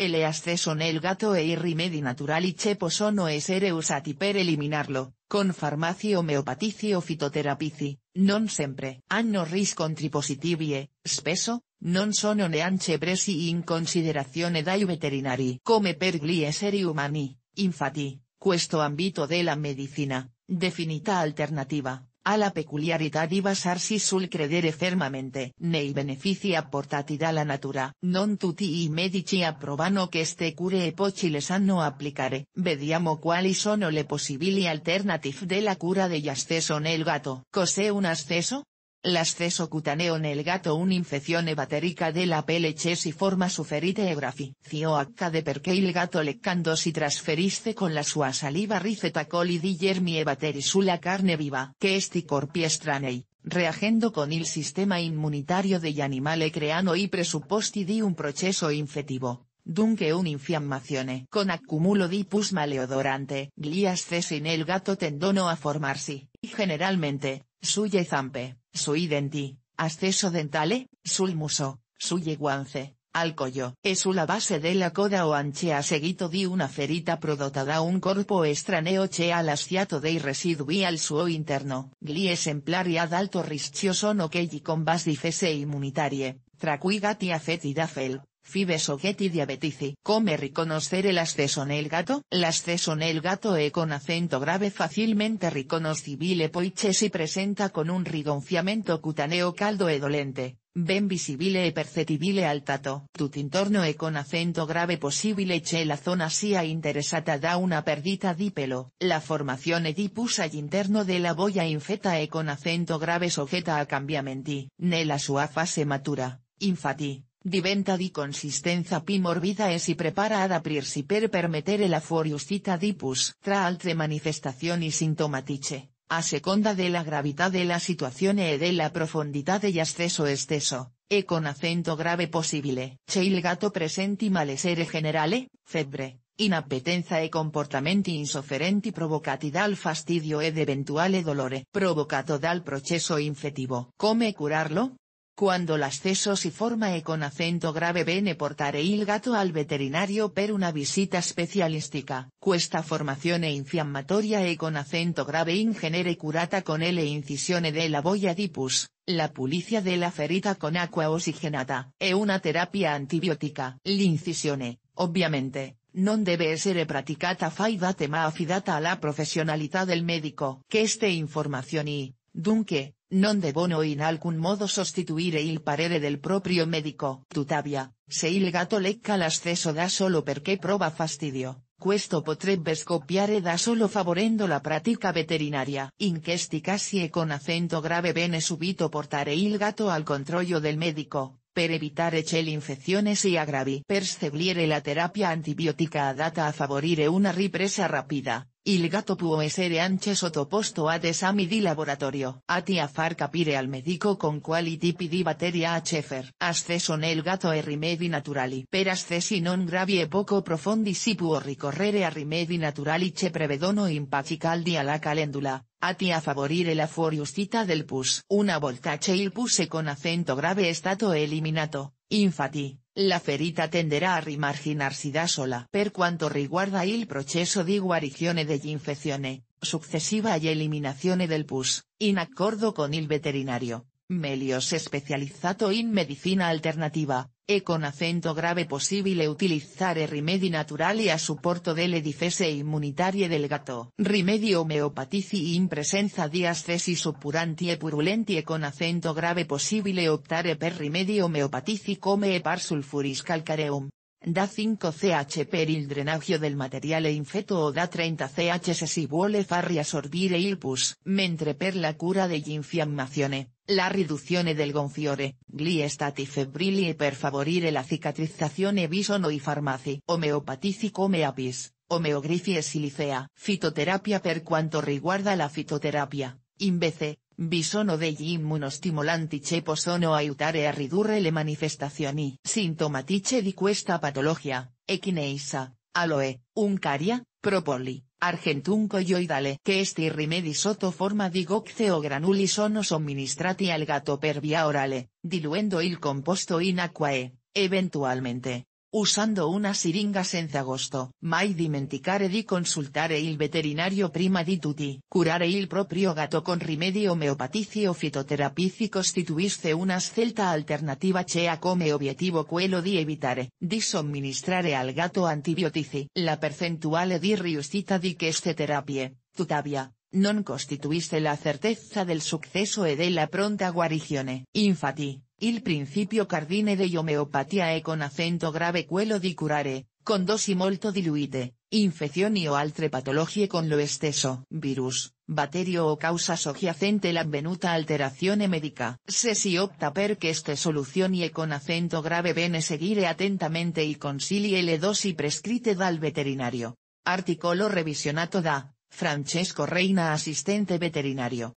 El acceso el gato e i rimedi naturali ce possono essere usati per eliminarlo, con farmaci omeopatici o fitoterapici, non sempre hanno riscontri positivi e, spesso, non sono neanche presi in considerazione dai veterinari come per gli esseri umani, infatti, questo ambito della medicina, definita alternativa, a la y di basarsi sul credere fermamente nei beneficia portatida la natura. Non tutti i medici approvano este cure e pochi le sanno applicare. Vediamo quali sono le possibili alternative della cura degli en nel gato. Cos'è un asceso? L'asceso cutaneo gato gatto un'infezione batterica de la peleche si forma su ferite e grafizio accade perché il gatto leccando si trasferisce con la sua saliva ricetacoli di germi e batteri sulla carne viva. Che sti corpi estranei, reagendo con il sistema immunitario degli animali e creano y presuposti di un processo infettivo. Dunque infiammazione. con accumulo di pus maleodorante. Gli en el gato tendono a formarsi, generalmente, suya zampe su identi, acceso dentale, sul muso, su yeguance, al collo. u la base de la coda o a seguito di una ferita prodotada un corpo estraneo che al asiato dei residui al suo interno. Gli esemplari ad alto rischio sono quelli con bas difese immunitarie, tra cui gatti fel, Fibes ojeti diabetici. Come el gato? nel gatto? en el gato e con acento grave fácilmente riconoscibile poiché pues si presenta con un rigonfiamento cutaneo caldo e dolente, ben visibile e percetibile al tato. Tutintorno e con acento grave posible che la zona sia interessata da una perdita di pelo. La formazione di pus de la boya infeta e con acento grave sujeta a cambiamenti. la sua fase matura, infati. Diventa di consistenza pi morbida e si prepara ad aprirsi per permettere la fuoriuscita di Tra altre manifestazioni sintomatiche, a seconda de della gravità la situazione e della profondità asceso esteso, e con acento grave possibile. Che il gatto presenti malessere generale, febbre, inappetenza e comportamenti insofferenti provocati dal fastidio ed eventuale dolore provocato dal processo infettivo. Come curarlo? Cuando las cesos y forma e con acento grave bene portare il gato al veterinario per una visita Cuesta formación e infiammatoria e con acento grave in curata con L e incisione de la boya dipus, la pulicia de la ferita con acqua oxigenata, e una terapia antibiotica. L'incisione, obviamente, non debe essere praticata fai date ma a la profesionalidad del médico. Que este información y, dunque, non debono in alcun modo sostituire il parere del proprio medico. Tuttavia, se il gatto lecca l'ascesso da solo perché prova fastidio, questo potrebbe scoppiare da solo favorendo la pratica veterinaria. In questi casi e con acento grave bene subito portare il gatto al controllo del medico, per evitare le infezioni si aggravi. Percebliere la terapia antibiotica data a favorire una ripresa rápida. Il gatto può essere anche sottoposto a esami di laboratorio. ti a far capire al medico con quali tipi di batteria a chefer Accesso nel gato e rimedi naturali. Per ascesi non gravi e poco profondi si può ricorrere a rimedi naturali che prevedono di caldi alla calendula. ti a favorire la fuoriuscita del pus. Una volta che il pus con acento grave è stato eliminato, Infatti, la ferita tenderà a rimarginarsi da sola per quanto riguarda il processo di guarigione infezione, successiva e eliminazione del pus, in accordo con il veterinario, Melios specializzato in medicina alternativa, e con acento grave possibile remedio rimedi naturali a supporto delle difese immunitarie del gato. Rimedi omeopatici in presenza di ascesi suppuranti e purulenti e con acento grave possibile optare per rimedi omeopatici come Epar sulfuris calcareum. Da 5 CH per il drenaggio del materiale infeto o da 30 CH se si vuole far riassorbire il pus. Mentre per la cura dell'infiammazione, la riduzione del gonfiore, gli stati y per favorire la cicatrizzazione e bisono i farmaci omeopatici come Apis, silicea. Fitoterapia per quanto riguarda la fitoterapia, invece, bisono degli immunostimolanti che possono aiutare a ridurre le manifestazioni sintomatiche di questa patologia, echineisa aloe, uncaria, propoli, argentum que este rimedi soto forma di o granuli sono somministrati al gato per via orale, diluendo il composto in aquae, eventualmente, usando una siringa senza agosto. Mai dimenticare di consultare il veterinario prima di tutti. Curare il proprio gatto con rimedi omeopatici o fitoterapici costituisce una scelta alternativa cea come obiettivo quello di evitare di somministrare al gatto antibiotici. La percentuale di riuscita di queste terapie, tuttavia, non costituisce la certezza del successo e della pronta guarigione. Infatti, Il principio cardine de homeopatía e con acento grave quello di curare, con dosi molto diluite, y o altre patologie con lo exceso, virus, batterio o causa la venuta alterazione médica. Se si opta per queste soluzioni e con acento grave bene seguire atentamente y consigli e le dosi prescritte dal veterinario. Articolo revisionato da, Francesco Reina Asistente veterinario.